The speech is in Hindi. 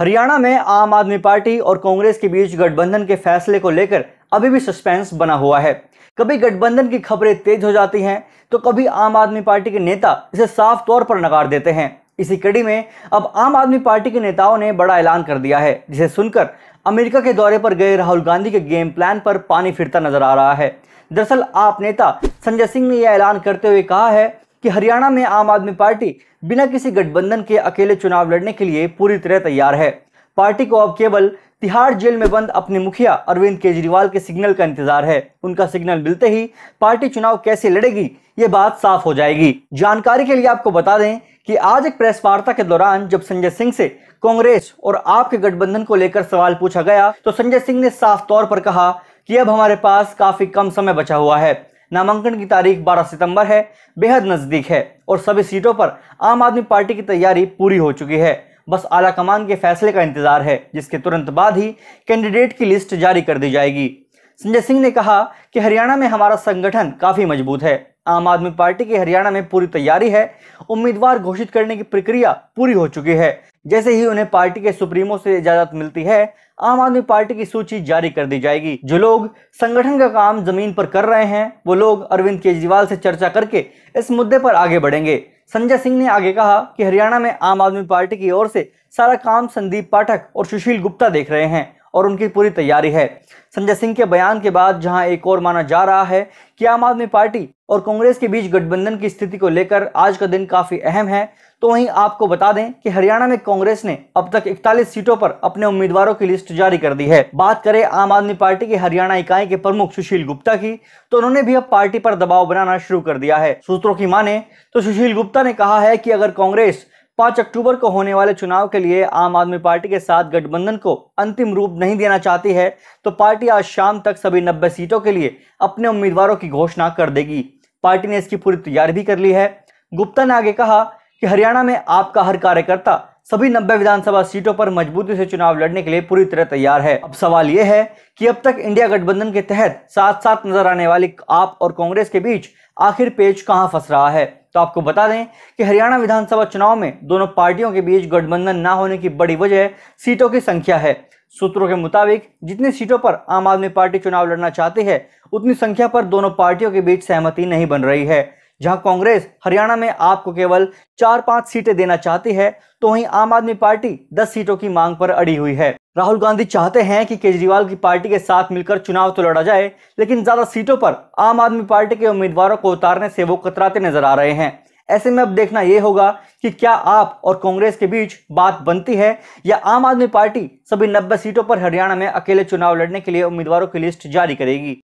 हरियाणा में आम आदमी पार्टी और कांग्रेस के बीच गठबंधन के फैसले को लेकर अभी भी सस्पेंस बना हुआ है कभी गठबंधन की खबरें तेज हो जाती हैं तो कभी आम आदमी पार्टी के नेता इसे साफ तौर पर नकार देते हैं इसी कड़ी में अब आम आदमी पार्टी के नेताओं ने बड़ा ऐलान कर दिया है जिसे सुनकर अमेरिका के दौरे पर गए राहुल गांधी के गेम प्लान पर पानी फिरता नजर आ रहा है दरअसल आप नेता संजय सिंह ने यह ऐलान करते हुए कहा है कि हरियाणा में आम आदमी पार्टी बिना किसी गठबंधन के अकेले चुनाव लड़ने के लिए पूरी तरह तैयार है पार्टी को अब केवल तिहाड़ जेल में बंद अपने मुखिया अरविंद केजरीवाल के सिग्नल का इंतजार है उनका सिग्नल मिलते ही पार्टी चुनाव कैसे लड़ेगी ये बात साफ हो जाएगी जानकारी के लिए आपको बता दें कि आज एक प्रेस वार्ता के दौरान जब संजय सिंह से कांग्रेस और आपके गठबंधन को लेकर सवाल पूछा गया तो संजय सिंह ने साफ तौर पर कहा कि अब हमारे पास काफी कम समय बचा हुआ है नामांकन की तारीख 12 सितंबर है बेहद नज़दीक है और सभी सीटों पर आम आदमी पार्टी की तैयारी पूरी हो चुकी है बस आलाकमान के फैसले का इंतजार है जिसके तुरंत बाद ही कैंडिडेट की लिस्ट जारी कर दी जाएगी संजय सिंह ने कहा कि हरियाणा में हमारा संगठन काफ़ी मजबूत है आम आदमी पार्टी की हरियाणा में पूरी तैयारी है उम्मीदवार घोषित करने की प्रक्रिया पूरी हो चुकी है जैसे ही उन्हें पार्टी के सुप्रीमो से इजाजत मिलती है आम आदमी पार्टी की सूची जारी कर दी जाएगी जो लोग संगठन का काम जमीन पर कर रहे हैं वो लोग अरविंद केजरीवाल से चर्चा करके इस मुद्दे पर आगे बढ़ेंगे संजय सिंह ने आगे कहा कि हरियाणा में आम आदमी पार्टी की ओर से सारा काम संदीप पाठक और सुशील गुप्ता देख रहे हैं और उनकी पूरी तैयारी है संजय सिंह के बयान के बाद जहां एक और माना जा रहा है कि आम आदमी पार्टी और कांग्रेस के बीच गठबंधन की स्थिति को लेकर आज का दिन काफी अहम है तो वहीं आपको बता दें कि हरियाणा में कांग्रेस ने अब तक 41 सीटों पर अपने उम्मीदवारों की लिस्ट जारी कर दी है बात करें आम आदमी पार्टी के हरियाणा इकाई के प्रमुख सुशील गुप्ता की तो उन्होंने भी अब पार्टी पर दबाव बनाना शुरू कर दिया है सूत्रों की माने तो सुशील गुप्ता ने कहा है कि अगर कांग्रेस पांच अक्टूबर को होने वाले चुनाव के लिए आम आदमी पार्टी के साथ गठबंधन को अंतिम रूप नहीं देना चाहती है तो पार्टी आज शाम तक सभी नब्बे सीटों के लिए अपने उम्मीदवारों की घोषणा कर देगी पार्टी ने इसकी पूरी तैयारी भी कर ली है गुप्ता ने आगे कहा कि हरियाणा में आपका हर कार्यकर्ता सभी नब्बे विधानसभा सीटों पर मजबूती से चुनाव लड़ने के लिए पूरी तरह तैयार है अब सवाल यह है कि अब तक इंडिया गठबंधन के तहत साथ साथ नजर आने वाली आप और कांग्रेस के बीच आखिर पेज कहां फंस रहा है तो आपको बता दें कि हरियाणा विधानसभा चुनाव में दोनों पार्टियों के बीच गठबंधन ना होने की बड़ी वजह सीटों की संख्या है सूत्रों के मुताबिक जितनी सीटों पर आम आदमी पार्टी चुनाव लड़ना चाहती है उतनी संख्या पर दोनों पार्टियों के बीच सहमति नहीं बन रही है जहां कांग्रेस हरियाणा में आपको केवल चार पांच सीटें देना चाहती है तो वहीं आम आदमी पार्टी दस सीटों की मांग पर अड़ी हुई है राहुल गांधी चाहते हैं कि केजरीवाल की पार्टी के साथ मिलकर चुनाव तो लड़ा जाए लेकिन ज्यादा सीटों पर आम आदमी पार्टी के उम्मीदवारों को उतारने से वो कतराते नजर आ रहे हैं ऐसे में अब देखना यह होगा कि क्या आप और कांग्रेस के बीच बात बनती है या आम आदमी पार्टी सभी 90 सीटों पर हरियाणा में अकेले चुनाव लड़ने के लिए उम्मीदवारों की लिस्ट जारी करेगी